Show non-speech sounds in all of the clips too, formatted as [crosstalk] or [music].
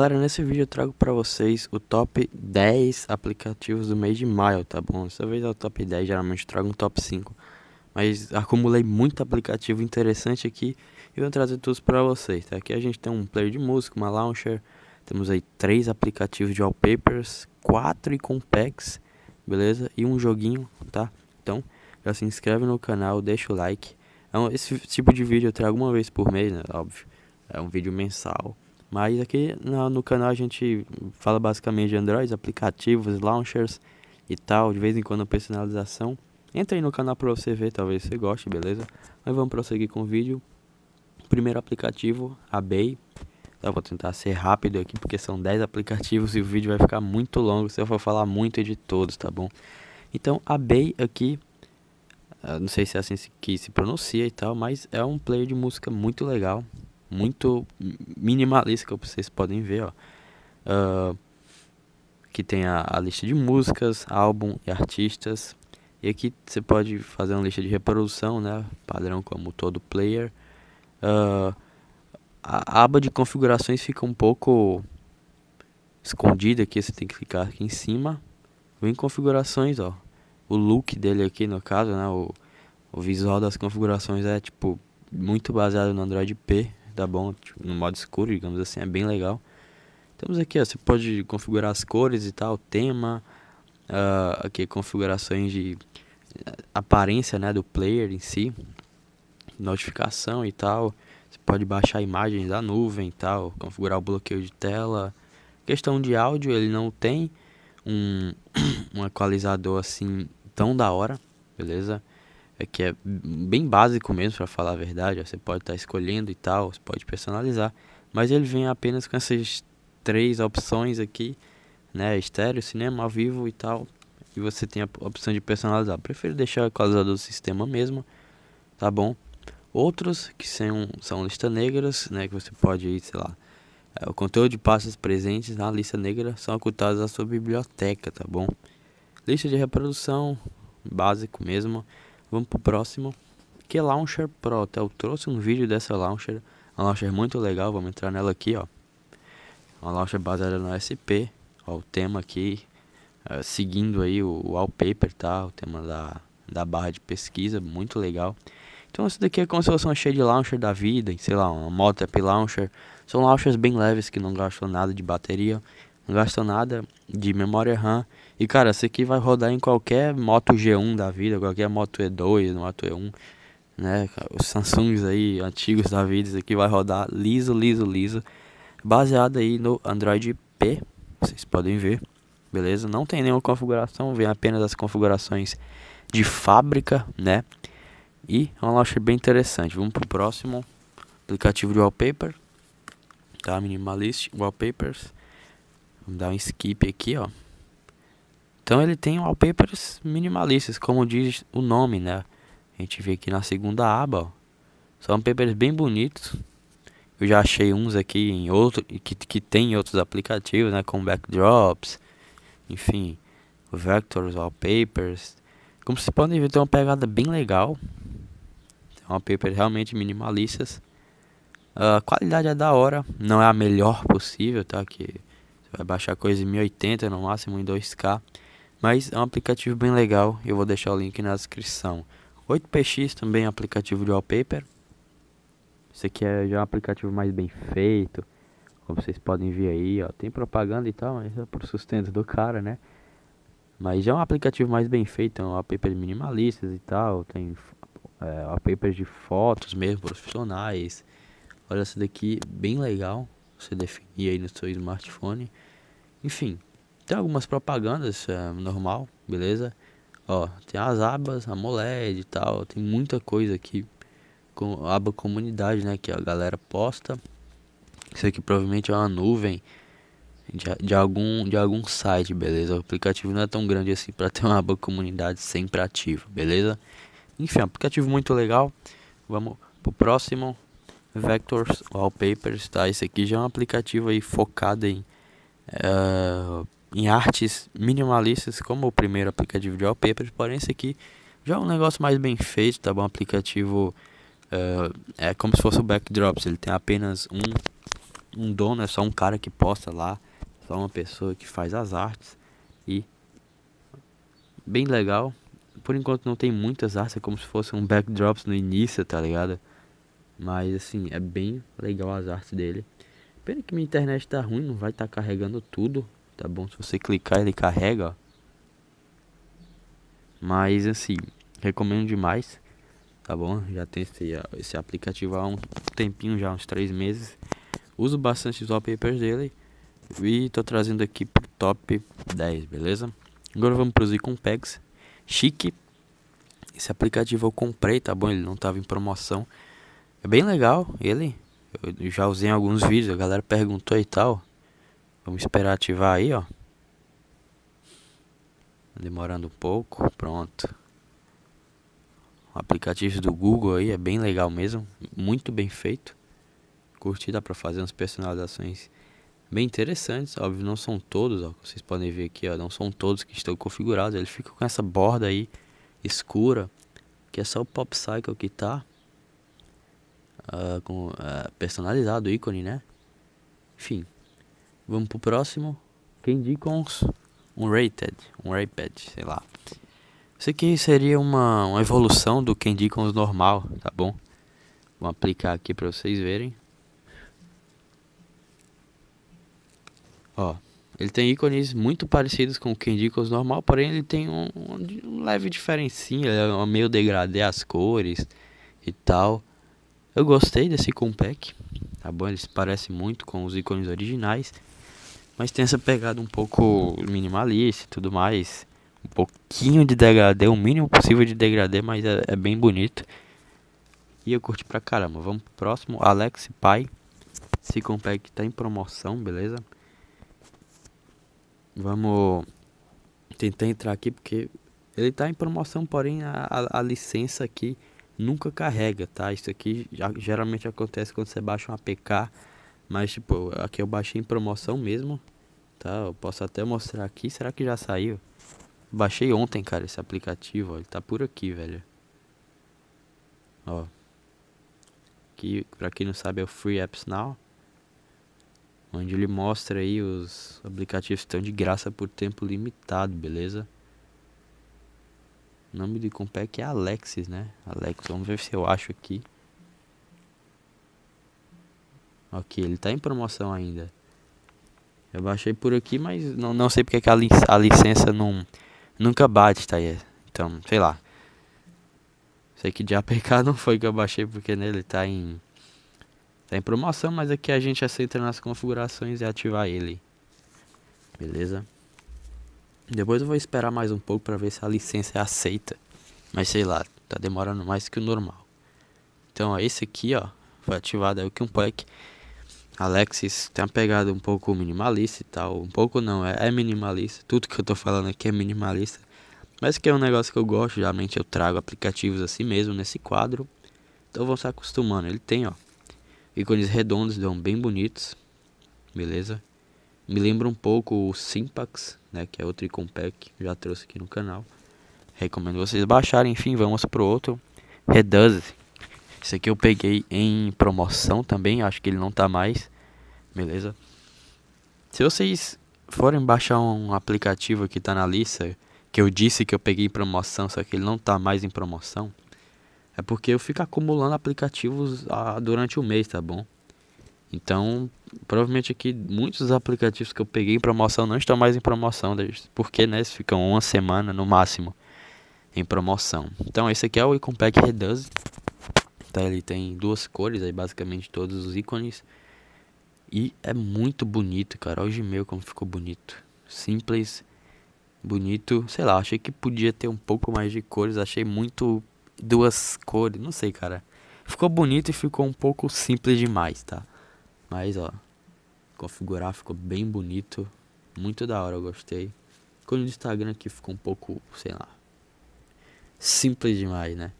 Galera, nesse vídeo eu trago para vocês o top 10 aplicativos do mês de maio, tá bom? Dessa vez é o top 10, geralmente trago um top 5. Mas acumulei muito aplicativo interessante aqui e vou trazer todos para vocês, tá? Aqui a gente tem um player de música, uma launcher, temos aí três aplicativos de wallpapers, quatro packs beleza? E um joguinho, tá? Então, já se inscreve no canal, deixa o like. Então, esse tipo de vídeo eu trago uma vez por mês, né? Óbvio, é um vídeo mensal. Mas aqui no, no canal a gente fala basicamente de Android, aplicativos, launchers e tal, de vez em quando personalização. Entra aí no canal para você ver, talvez você goste, beleza? Mas vamos prosseguir com o vídeo. Primeiro aplicativo, a Bay. Eu tá, vou tentar ser rápido aqui porque são 10 aplicativos [laughs] e o vídeo vai ficar muito longo se eu for falar muito de todos, tá bom? Então a Bay aqui, ah, não sei se é assim que se pronuncia e tal, mas é um player de música muito legal muito minimalista, que vocês podem ver, ó. Uh, que tem a, a, lista de músicas, álbum e artistas. E aqui você pode fazer uma lista de reprodução, né? Padrão como todo player. Uh, a aba de configurações fica um pouco escondida aqui, você tem que clicar aqui em cima. Vem configurações, ó. O look dele aqui no caso, né? O, o visual das configurações é tipo muito baseado no Android P, dá tá bom, tipo, no modo escuro, digamos assim, é bem legal. Temos aqui, ó, você pode configurar as cores e tal, tema, uh, aqui configurações de eh, aparência, né, do player em si, notificação e tal. Você pode baixar imagens da nuvem e tal, configurar o bloqueio de tela. Questão de áudio, ele não tem um, [coughs] um equalizador assim tão da hora, beleza? é que é bem básico mesmo, para falar a verdade. Você pode estar tá escolhendo e tal, você pode personalizar. Mas ele vem apenas com essas três opções aqui, né? Estéreo, cinema, ao vivo e tal. E você tem a opção de personalizar. Prefiro deixar o equalizador do sistema mesmo, tá bom? Outros que são, são lista negras, né? Que você pode, ir sei lá, é, o conteúdo de pastas presentes na lista negra são ocultados da sua biblioteca, tá bom? Lista de reprodução, básico mesmo. Vamos pro próximo. Que é Launcher Pro, tá? Eu trouxe um vídeo dessa Launcher. Uma Launcher muito legal, vamos entrar nela aqui, ó. Uma Launcher baseada no SP. Ó, o tema aqui, uh, seguindo aí o, o wallpaper, tá? O tema da, da barra de pesquisa, muito legal. Então isso daqui é como se fosse uma launcher da vida, sei lá, uma Motep launcher. São launchers bem leves que não gastam nada de bateria não gasta nada de memória RAM. E cara, essa aqui vai rodar em qualquer moto G1 da vida, qualquer moto E2, moto E1, né? Os Samsungs aí antigos da vida, isso aqui vai rodar liso, liso, liso, baseado aí no Android P, vocês podem ver, beleza? Não tem nenhuma configuração, vem apenas as configurações de fábrica, né? E é uma loja bem interessante. Vamos pro próximo aplicativo de wallpaper, tá? Minimalist Wallpapers dar um skip aqui, ó. Então ele tem wallpapers minimalistas, como diz o nome, né? A gente vê aqui na segunda aba, ó. São papers bem bonitos. Eu já achei uns aqui em outro que, que tem em outros aplicativos, né? com backdrops, enfim, vectors, wallpapers. Como vocês podem ver, tem uma pegada bem legal. uma wallpapers realmente minimalistas. Ah, a qualidade é da hora, não é a melhor possível, tá? Que vai baixar coisa em 1080 no máximo em 2K, mas é um aplicativo bem legal, eu vou deixar o link na descrição. 8px também é um aplicativo de wallpaper. Esse aqui é já um aplicativo mais bem feito, como vocês podem ver aí, ó, tem propaganda e tal, mas é por sustento do cara, né? Mas já é um aplicativo mais bem feito, é um wallpaper minimalistas e tal, tem é, wallpapers de fotos mesmo, profissionais. Olha essa daqui, bem legal, você definir aí no seu smartphone. Enfim, tem algumas propagandas, é normal, beleza? Ó, tem as abas, a AMOLED e tal, tem muita coisa aqui com a aba comunidade, né, que a galera posta. Isso aqui provavelmente é uma nuvem de, de algum de algum site, beleza? O aplicativo não é tão grande assim para ter uma aba comunidade sempre ativa, beleza? Enfim, é aplicativo muito legal. Vamos pro próximo. Vectors Wallpapers, tá? Esse aqui já é um aplicativo aí focado em, uh, em artes minimalistas, como o primeiro aplicativo de wallpapers, porém esse aqui já é um negócio mais bem feito, tá bom? Um aplicativo uh, é como se fosse o Backdrops, ele tem apenas um, um dono, é só um cara que posta lá, só uma pessoa que faz as artes e bem legal. Por enquanto não tem muitas artes, é como se fosse um Backdrops no início, tá ligado? Mas assim, é bem legal as artes dele. Pena que minha internet tá ruim, não vai estar tá carregando tudo, tá bom? Se você clicar, ele carrega, ó. Mas assim, recomendo demais, tá bom? Já tem esse, esse aplicativo há um tempinho já, uns três meses. Uso bastante os wallpapers dele e tô trazendo aqui pro top 10, beleza? Agora vamos pros Iconpegs. Chique. Esse aplicativo eu comprei, tá bom? Ele não tava em promoção. É bem legal ele. Eu já usei em alguns vídeos, a galera perguntou e tal. Vamos esperar ativar aí, ó. Demorando um pouco, pronto. O aplicativo do Google aí é bem legal mesmo, muito bem feito. Curti, dá pra fazer umas personalizações bem interessantes. Óbvio, não são todos, ó, vocês podem ver aqui, ó, não são todos que estão configurados. Ele fica com essa borda aí escura, que é só o Pop Cycle que tá uh, com, uh, personalizado, ícone, né? Enfim, vamos pro próximo. Candycons, um Rated, um iPad, sei lá. Isso aqui seria uma, uma evolução do os normal, tá bom? Vou aplicar aqui pra vocês verem. Ó, ele tem ícones muito parecidos com o os normal, porém ele tem um, um, um é diferencinha, meio degradê as cores e tal. Eu gostei desse compact, tá bom? Ele se parece muito com os ícones originais, mas tem essa pegada um pouco minimalista e tudo mais. Um pouquinho de degradê, o mínimo possível de degradê, mas é, é bem bonito. E eu curti pra caramba. Vamos pro próximo, Alex Pai. Esse compact tá em promoção, beleza? Vamos tentar entrar aqui porque ele tá em promoção, porém a, a, a licença aqui nunca carrega, tá? Isso aqui já, geralmente acontece quando você baixa um APK, mas tipo, aqui eu baixei em promoção mesmo, tá? Eu posso até mostrar aqui, será que já saiu? Baixei ontem, cara, esse aplicativo, ó, ele tá por aqui, velho. Ó. Aqui, pra quem não sabe, é o Free Apps Now. Onde ele mostra aí os aplicativos que estão de graça por tempo limitado, beleza? O nome do Compec é Alexis, né? Alex, vamos ver se eu acho aqui. Ok, ele tá em promoção ainda. Eu baixei por aqui, mas não, não sei porque que a, li a licença não, nunca bate, tá aí. Então, sei lá. Sei que de APK [laughs] não foi que eu baixei porque nele tá em tá em promoção, mas aqui a gente aceita nas configurações e ativar ele. Beleza? Depois eu vou esperar mais um pouco para ver se a licença é aceita. Mas sei lá, tá demorando mais que o normal. Então ó, esse aqui, ó, foi ativado é o Pack. Alexis tem uma pegada um pouco minimalista e tal. Um pouco não, é, é minimalista. Tudo que eu tô falando aqui é minimalista. Mas que é um negócio que eu gosto, geralmente eu trago aplicativos assim mesmo nesse quadro. Então vão se acostumando. Ele tem, ó, ícones redondos, dão bem bonitos. Beleza? Me lembra um pouco o Simpax, né, que é outro icon pack, já trouxe aqui no canal. Recomendo vocês baixarem, enfim, vamos pro outro. Reduzzy. Esse aqui eu peguei em promoção também, acho que ele não tá mais. Beleza? Se vocês forem baixar um aplicativo que tá na lista, que eu disse que eu peguei em promoção, só que ele não tá mais em promoção, é porque eu fico acumulando aplicativos ah, durante o mês, tá bom? Então, provavelmente aqui muitos aplicativos que eu peguei em promoção não estão mais em promoção, né, porque né, eles ficam uma semana no máximo em promoção. Então, esse aqui é o Icon Pack Reduz. Tá, ele tem duas cores aí, basicamente todos os ícones. E é muito bonito, cara. Olha o Gmail como ficou bonito. Simples, bonito. Sei lá, achei que podia ter um pouco mais de cores. Achei muito duas cores, não sei, cara. Ficou bonito e ficou um pouco simples demais, tá? Mas, ó, configurar ficou bem bonito. Muito da hora, eu gostei. Quando o Instagram aqui ficou um pouco, sei lá, simples demais, né?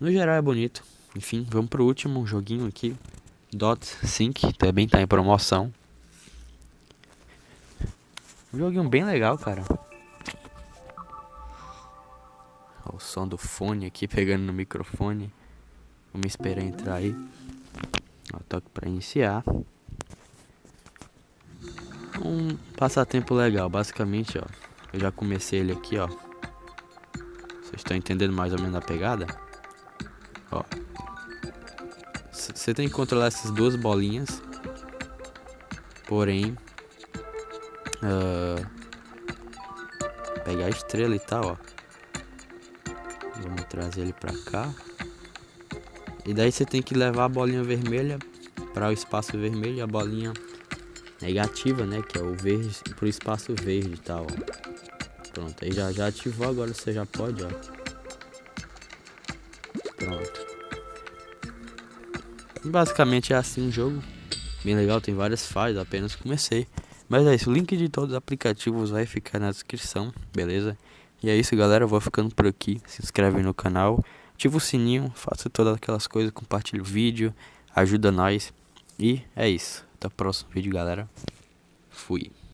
No geral é bonito. Enfim, vamos pro último joguinho aqui. Dot Sync, também tá em promoção. Um joguinho bem legal, cara. o som do fone aqui pegando no microfone. Vamos esperar entrar aí. Ó, toque para iniciar. Um passatempo legal, basicamente, ó. Eu já comecei ele aqui, ó. Vocês estão entendendo mais ou menos a pegada? Ó. Você tem que controlar essas duas bolinhas. Porém... Uh, pegar a estrela e tal, ó. Vamos trazer ele pra cá. E daí você tem que levar a bolinha vermelha para o espaço vermelho, a bolinha negativa, né, que é o verde para o espaço verde e tal. Pronto, aí já já ativou, agora você já pode, ó. Pronto. Basicamente é assim o jogo. Bem legal, tem várias fases, apenas comecei. Mas é isso, o link de todos os aplicativos vai ficar na descrição, beleza? E é isso, galera, eu vou ficando por aqui. Se inscreve no canal ativa o sininho, faça todas aquelas coisas, compartilhe o vídeo, ajuda nós. E é isso. Até o próximo vídeo, galera. Fui.